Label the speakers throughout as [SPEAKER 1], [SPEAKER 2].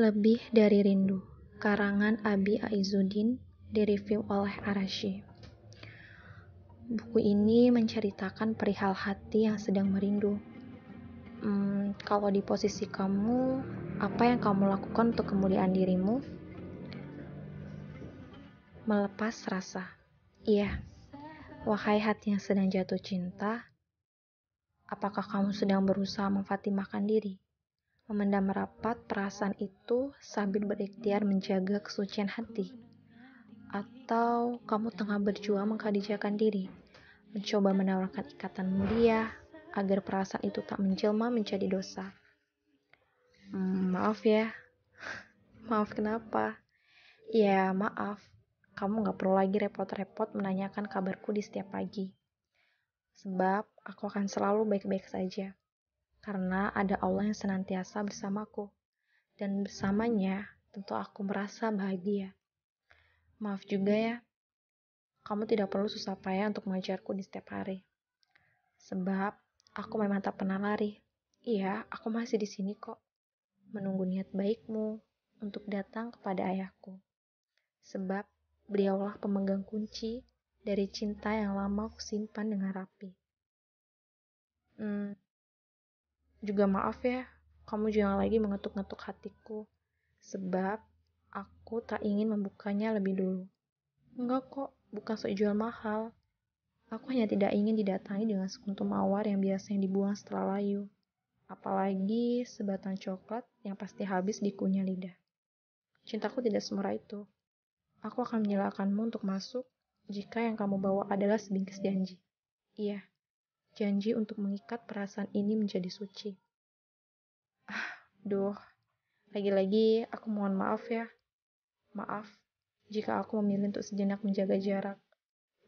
[SPEAKER 1] Lebih dari Rindu, karangan Abi Aizuddin, direview oleh Arashi. Buku ini menceritakan perihal hati yang sedang merindu. Hmm, kalau di posisi kamu, apa yang kamu lakukan untuk kemuliaan dirimu? Melepas rasa. Iya, wahai hati yang sedang jatuh cinta, apakah kamu sedang berusaha memfatimahkan diri? Memendam rapat perasaan itu sambil berikhtiar menjaga kesucian hati. Atau kamu tengah berjuang mengkadijakan diri, mencoba menawarkan ikatan mulia agar perasaan itu tak menjelma menjadi dosa. Hmm, maaf ya. maaf kenapa? Ya, maaf. Kamu gak perlu lagi repot-repot menanyakan kabarku di setiap pagi. Sebab aku akan selalu baik-baik saja karena ada Allah yang senantiasa bersamaku, dan bersamanya tentu aku merasa bahagia. Maaf juga ya, kamu tidak perlu susah payah untuk mengajarku di setiap hari. Sebab aku memang tak pernah lari. Iya, aku masih di sini kok. Menunggu niat baikmu untuk datang kepada ayahku. Sebab beliaulah pemegang kunci dari cinta yang lama aku simpan dengan rapi. Hmm, juga maaf ya, kamu jangan lagi mengetuk-ngetuk hatiku, sebab aku tak ingin membukanya lebih dulu. Enggak kok, bukan sok jual mahal. Aku hanya tidak ingin didatangi dengan sekuntum mawar yang biasanya dibuang setelah layu. Apalagi sebatang coklat yang pasti habis dikunyah lidah. Cintaku tidak semurah itu. Aku akan menyalakanmu untuk masuk jika yang kamu bawa adalah sebingkis janji. Iya, janji untuk mengikat perasaan ini menjadi suci. Ah, duh. Lagi-lagi aku mohon maaf ya. Maaf jika aku memilih untuk sejenak menjaga jarak,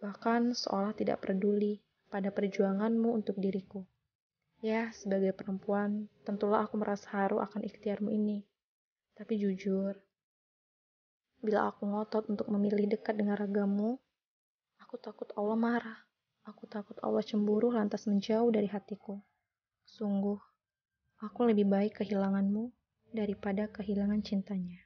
[SPEAKER 1] bahkan seolah tidak peduli pada perjuanganmu untuk diriku. Ya, sebagai perempuan, tentulah aku merasa haru akan ikhtiarmu ini. Tapi jujur, bila aku ngotot untuk memilih dekat dengan ragamu, aku takut Allah marah. Aku takut Allah cemburu lantas menjauh dari hatiku. Sungguh, aku lebih baik kehilanganmu daripada kehilangan cintanya.